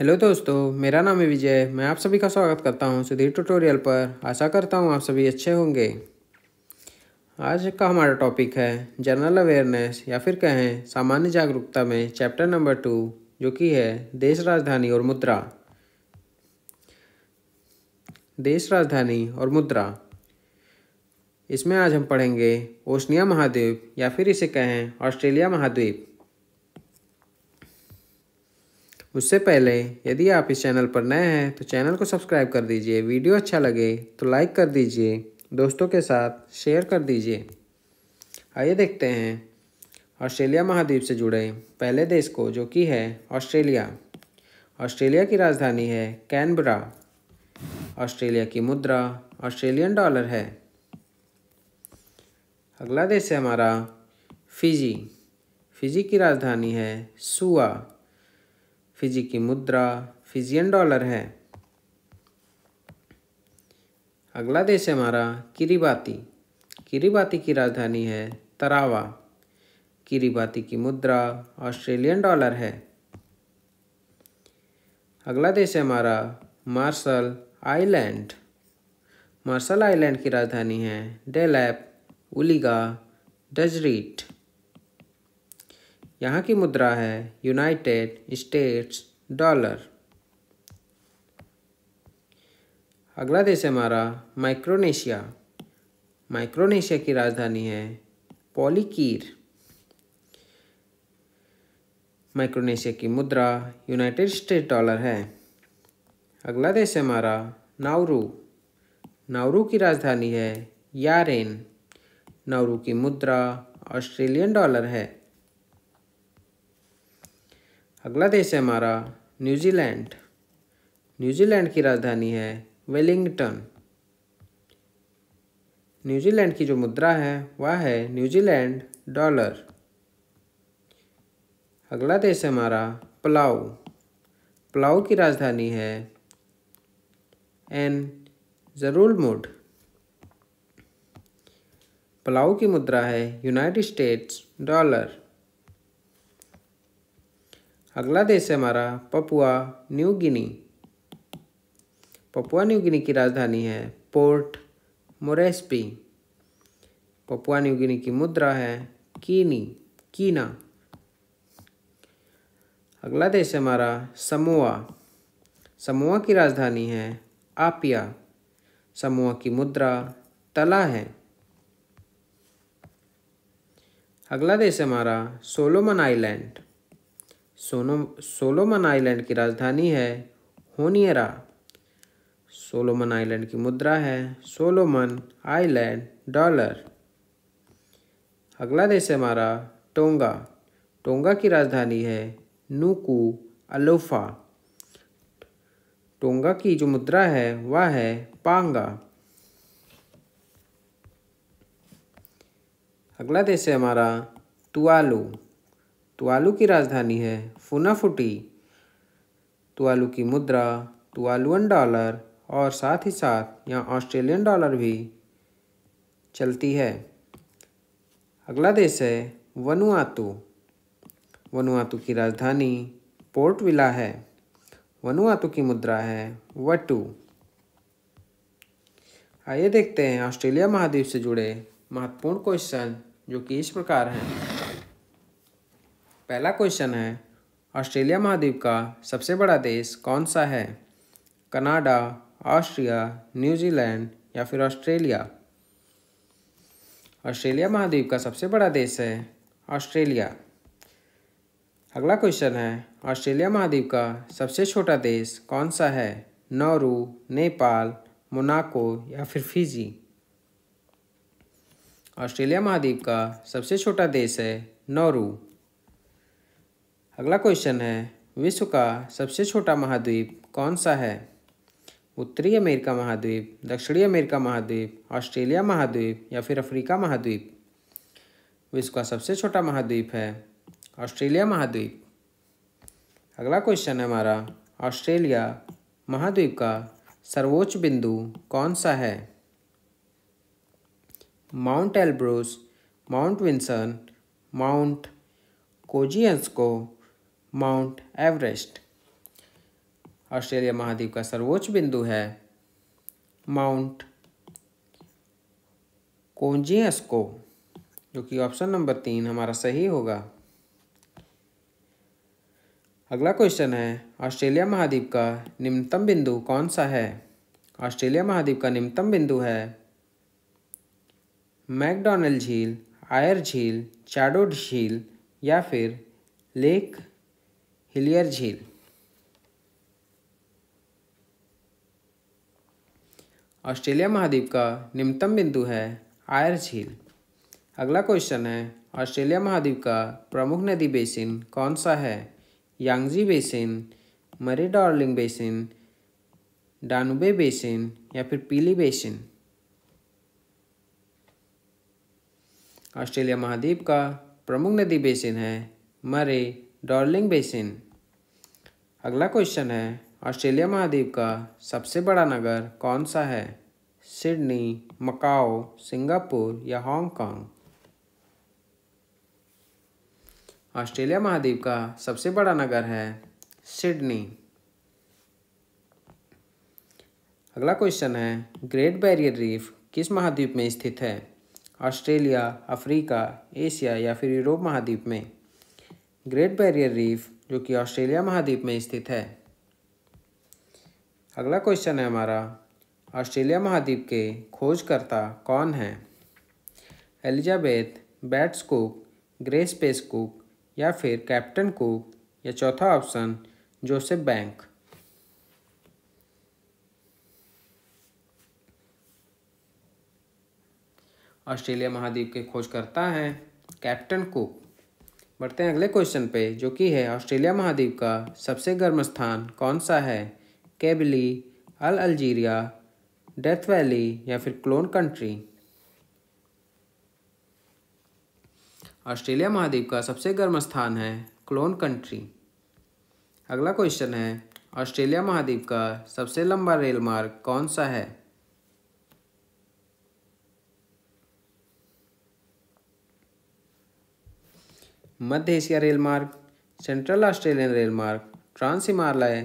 hello दोस्तों मेरा नाम है विजय मैं आप सभी का स्वागत करता हूं सुधीर ट्यूटोरियल पर आशा करता हूं आप सभी अच्छे होंगे आज का हमारा टॉपिक है जनरल अवेयरनेस या फिर कहें सामान्य जागरूकता में चैप्टर नंबर टू जो कि है देश राजधानी और मुद्रा देश राजधानी और मुद्रा इसमें आज हम पढ़ेंगे ओशनिया महाद्वीप या फिर इसे कहें ऑस्ट्रेलिया महाद्वीप उससे पहले यदि आप इस चैनल पर नए हैं तो चैनल को सब्सक्राइब कर दीजिए वीडियो अच्छा लगे तो लाइक कर दीजिए दोस्तों के साथ शेयर कर दीजिए आइए देखते हैं ऑस्ट्रेलिया महाद्वीप से जुड़े पहले देश को जो कि है ऑस्ट्रेलिया ऑस्ट्रेलिया की राजधानी है कैनबरा ऑस्ट्रेलिया की मुद्रा ऑस्ट्रेलियन डॉलर है अगला देश है हमारा फिजी फिजी की राजधानी है सुआ फिजी की मुद्रा फिजियन डॉलर है अगला देश है हमारा किरीबाती किरीबाती की राजधानी है तरावा किरीबाती की मुद्रा ऑस्ट्रेलियन डॉलर है अगला देश है हमारा मार्शल आइलैंड मार्शल आइलैंड की राजधानी है डेलैप उलीगा डजरीट यहाँ की मुद्रा है यूनाइटेड स्टेट्स डॉलर अगला देश है हमारा माइक्रोनेशिया माइक्रोनेशिया की राजधानी है पॉलीकीर माइक्रोनेशिया की मुद्रा यूनाइटेड स्टेट डॉलर है अगला देश है हमारा नाउरू नाउरू की राजधानी है यारेन नाउरू की मुद्रा ऑस्ट्रेलियन डॉलर है अगला देश है हमारा न्यूजीलैंड न्यूजीलैंड की राजधानी है वेलिंगटन न्यूजीलैंड की जो मुद्रा है वह है न्यूजीलैंड डॉलर अगला देश है हमारा पलाऊ पलाऊ की राजधानी है एन जरूलमुड पलाऊ की मुद्रा है यूनाइटेड स्टेट्स डॉलर अगला देश है हमारा Papua New Guinea Papua New Guinea की राजधानी है Port Moresby Papua New Guinea की मुद्रा है कीनी कीना अगला देश है हमारा समोआ समोआ की राजधानी है आपिया समोआ की मुद्रा तला है अगला देश है हमारा सोलोमन आइलैंड सोनो सोलोमन आइलैंड की राजधानी है होनियरा सोलोमन आइलैंड की मुद्रा है सोलोमन आइलैंड डॉलर अगला देश है हमारा टोंगा टोंगा की राजधानी है नूकू अलोफा टोंगा की जो मुद्रा है वह है पांगा अगला देश है हमारा तुआलू तुआलू की राजधानी है फुनाफुटी तुआलू की मुद्रा तुआलुअन डॉलर और साथ ही साथ यहाँ ऑस्ट्रेलियन डॉलर भी चलती है अगला देश है वनुआतु वनुआतु की राजधानी पोर्ट विला है वनुआतु की मुद्रा है वटू आइए देखते हैं ऑस्ट्रेलिया महाद्वीप से जुड़े महत्वपूर्ण क्वेश्चन जो कि इस प्रकार हैं पहला क्वेश्चन है ऑस्ट्रेलिया महाद्वीप का सबसे बड़ा देश कौन सा है कनाडा ऑस्ट्रिया न्यूजीलैंड या फिर ऑस्ट्रेलिया ऑस्ट्रेलिया महाद्वीप का सबसे बड़ा देश है ऑस्ट्रेलिया अगला क्वेश्चन है ऑस्ट्रेलिया महाद्वीप का सबसे छोटा देश कौन सा है नौरू नेपाल मोनाको या फिर फिजी ऑस्ट्रेलिया महाद्वीप का सबसे छोटा देश है नौरू अगला क्वेश्चन है विश्व का सबसे छोटा महाद्वीप कौन सा है उत्तरी अमेरिका महाद्वीप दक्षिणी अमेरिका महाद्वीप ऑस्ट्रेलिया महाद्वीप या फिर अफ्रीका महाद्वीप विश्व का सबसे छोटा महाद्वीप है ऑस्ट्रेलिया महाद्वीप अगला क्वेश्चन है हमारा ऑस्ट्रेलिया महाद्वीप का सर्वोच्च बिंदु कौन सा है mount Elbrus mount Vinson mount कोजियंस को माउंट एवरेस्ट ऑस्ट्रेलिया महाद्वीप का सर्वोच्च बिंदु है माउंट कोंजियस्को जो कि ऑप्शन नंबर तीन हमारा सही होगा अगला क्वेश्चन है ऑस्ट्रेलिया महाद्वीप का निम्नतम बिंदु कौन सा है ऑस्ट्रेलिया महाद्वीप का निम्नतम बिंदु है मैकडोनल्ड झील आयर झील चाडोड झील या फिर लेक हिलियर झील ऑस्ट्रेलिया महाद्वीप का निम्नतम बिंदु है आयर झील अगला क्वेश्चन है ऑस्ट्रेलिया महाद्वीप का प्रमुख नदी बेसिन कौन सा है Yangtze basin Murray Darling basin Danube basin या फिर पीली बेसिन ऑस्ट्रेलिया महाद्वीप का प्रमुख नदी बेसिन है मरे डॉर्लिंग बेसिन अगला क्वेश्चन है ऑस्ट्रेलिया महाद्वीप का सबसे बड़ा नगर कौन सा है सिडनी मकाओ सिंगापुर या हांगकांग ऑस्ट्रेलिया महाद्वीप का सबसे बड़ा नगर है सिडनी अगला क्वेश्चन है ग्रेट बैरियर रीफ किस महाद्वीप में स्थित है ऑस्ट्रेलिया अफ्रीका एशिया या फिर यूरोप महाद्वीप में ग्रेट बैरियर रीफ जो कि ऑस्ट्रेलिया महाद्वीप में स्थित है अगला क्वेश्चन है हमारा ऑस्ट्रेलिया महाद्वीप के खोजकर्ता कौन हैं Elizabeth Bates Cook Grace Pace Cook या फिर कैप्टन कुक या चौथा ऑप्शन जोसेफ बैंक ऑस्ट्रेलिया महाद्वीप के खोजकर्ता हैं कैप्टन कुक बढ़ते हैं अगले क्वेश्चन पे जो कि है ऑस्ट्रेलिया महाद्वीप का सबसे गर्म स्थान कौन सा है Kebili al Algeria Death Valley या फिर क्लोन कंट्री ऑस्ट्रेलिया महाद्वीप का सबसे गर्म स्थान है क्लोन कंट्री अगला क्वेश्चन है ऑस्ट्रेलिया महाद्वीप का सबसे लंबा रेल मार्ग कौन सा है मध्य एशिया रेल मार्ग सेंट्रल ऑस्ट्रेलियन रेल मार्ग ट्रांस हिमालय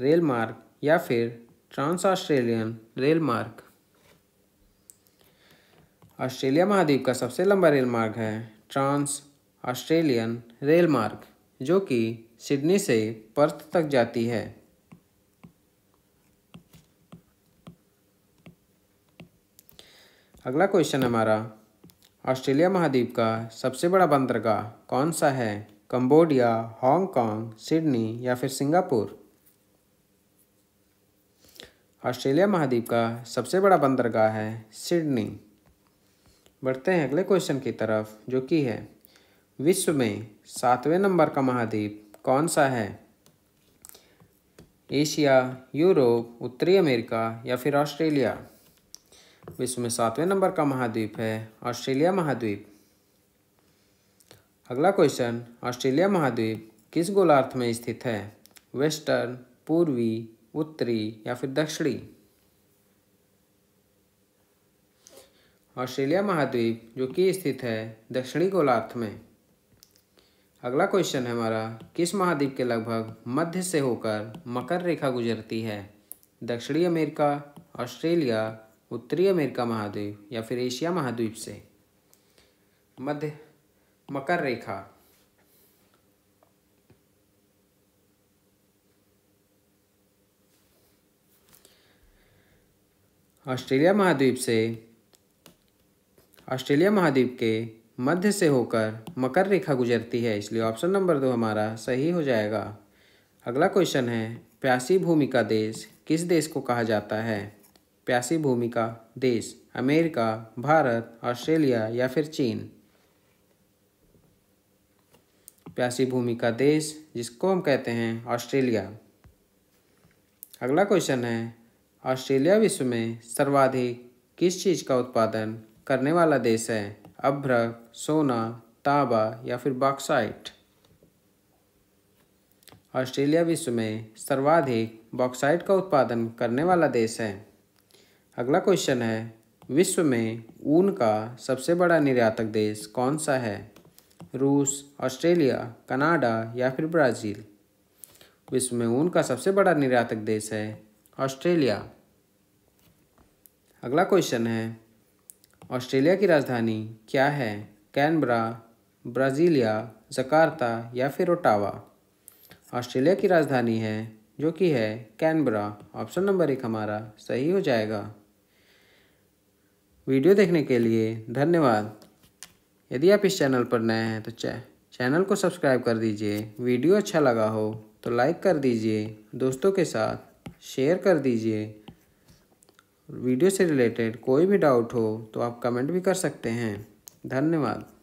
रेल मार्ग या फिर ट्रांस ऑस्ट्रेलियन रेल मार्ग ऑस्ट्रेलिया महाद्वीप का सबसे लंबा रेल मार्ग है ट्रांस ऑस्ट्रेलियन रेल मार्ग जो कि सिडनी से पर्थ तक जाती है अगला क्वेश्चन हमारा ऑस्ट्रेलिया महाद्वीप का सबसे बड़ा बंदरगाह कौन सा है कंबोडिया हांगकांग सिडनी या फिर सिंगापुर ऑस्ट्रेलिया महाद्वीप का सबसे बड़ा बंदरगाह है सिडनी बढ़ते हैं अगले क्वेश्चन की तरफ जो कि है विश्व में सातवें नंबर का महाद्वीप कौन सा है एशिया यूरोप उत्तरी अमेरिका या फिर ऑस्ट्रेलिया विश्व में सातवें नंबर का महाद्वीप है ऑस्ट्रेलिया महाद्वीप अगला क्वेश्चन ऑस्ट्रेलिया महाद्वीप किस गोलार्थ में स्थित है वेस्टर्न पूर्वी उत्तरी या फिर दक्षिणी ऑस्ट्रेलिया महाद्वीप जो कि स्थित है दक्षिणी गोलार्थ में अगला क्वेश्चन है हमारा किस महाद्वीप के लगभग मध्य से होकर मकर रेखा गुजरती है दक्षिणी अमेरिका ऑस्ट्रेलिया उत्तरी अमेरिका महाद्वीप या फिर एशिया महाद्वीप से मध्य मकर रेखा ऑस्ट्रेलिया महाद्वीप से ऑस्ट्रेलिया महाद्वीप के मध्य से होकर मकर रेखा गुजरती है इसलिए ऑप्शन नंबर दो हमारा सही हो जाएगा अगला क्वेश्चन है प्यासी भूमि का देश किस देश को कहा जाता है प्यासी भूमिका देश अमेरिका भारत ऑस्ट्रेलिया या फिर चीन प्यासी भूमिका देश जिसको हम कहते हैं ऑस्ट्रेलिया अगला क्वेश्चन है ऑस्ट्रेलिया विश्व में सर्वाधिक किस चीज़ का उत्पादन करने वाला देश है अभ्रक सोना ताबा या फिर बॉक्साइट ऑस्ट्रेलिया विश्व में सर्वाधिक बॉक्साइट का उत्पादन करने वाला देश है अगला क्वेश्चन है विश्व में ऊन का सबसे बड़ा निर्यातक देश कौन सा है रूस ऑस्ट्रेलिया कनाडा या फिर ब्राज़ील विश्व में ऊन का सबसे बड़ा निर्यातक देश है ऑस्ट्रेलिया अगला क्वेश्चन है ऑस्ट्रेलिया की राजधानी क्या है कैनबरा ब्राज़ीलिया जकार्ता या फिर ओटावा ऑस्ट्रेलिया की राजधानी है जो कि है कैनबरा ऑप्शन नंबर एक हमारा सही हो जाएगा वीडियो देखने के लिए धन्यवाद यदि आप इस चैनल पर नए हैं तो चैनल को सब्सक्राइब कर दीजिए वीडियो अच्छा लगा हो तो लाइक कर दीजिए दोस्तों के साथ शेयर कर दीजिए वीडियो से रिलेटेड कोई भी डाउट हो तो आप कमेंट भी कर सकते हैं धन्यवाद